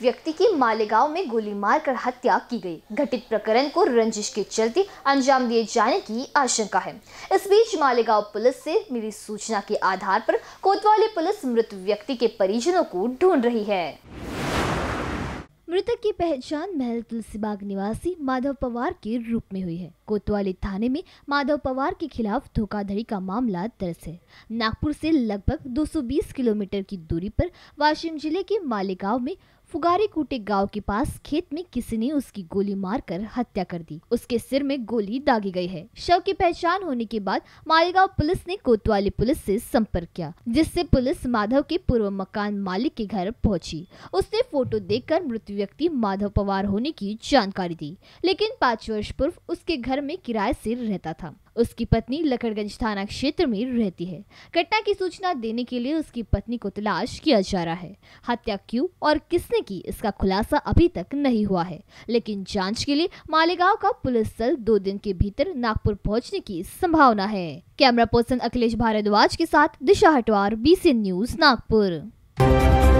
व्यक्ति की मालेगांव में गोली मारकर हत्या की गई घटित प्रकरण को रंजिश के चलते अंजाम दिए जाने की आशंका है इस बीच मालेगांव पुलिस से मिली सूचना के आधार पर कोतवाली पुलिस मृत व्यक्ति के परिजनों को ढूंढ रही है मृतक की पहचान महल तुलसीबाग निवासी माधव पवार के रूप में हुई है कोतवाली थाने में माधव पवार के खिलाफ धोखाधड़ी का मामला दर्ज है नागपुर से लगभग 220 किलोमीटर की दूरी पर वाशिम जिले के मालेगांव में फुगारी कूटे गांव के पास खेत में किसी ने उसकी गोली मारकर हत्या कर दी उसके सिर में गोली दागी गई है शव की पहचान होने के बाद मालेगांव पुलिस ने कोतवाली पुलिस से संपर्क किया जिससे पुलिस माधव के पूर्व मकान मालिक के घर पहुंची उसने फोटो देखकर मृत व्यक्ति माधव पवार होने की जानकारी दी लेकिन पाँच वर्ष पूर्व उसके घर में किराए से रहता था उसकी पत्नी लकड़गंज थाना क्षेत्र में रहती है घटना की सूचना देने के लिए उसकी पत्नी को तलाश किया जा रहा है हत्या क्यों और किसने की इसका खुलासा अभी तक नहीं हुआ है लेकिन जांच के लिए मालेगांव का पुलिस दल दो दिन के भीतर नागपुर पहुंचने की संभावना है कैमरा पर्सन अखिलेश भारद्वाज के साथ दिशा हटवार बीसी न्यूज नागपुर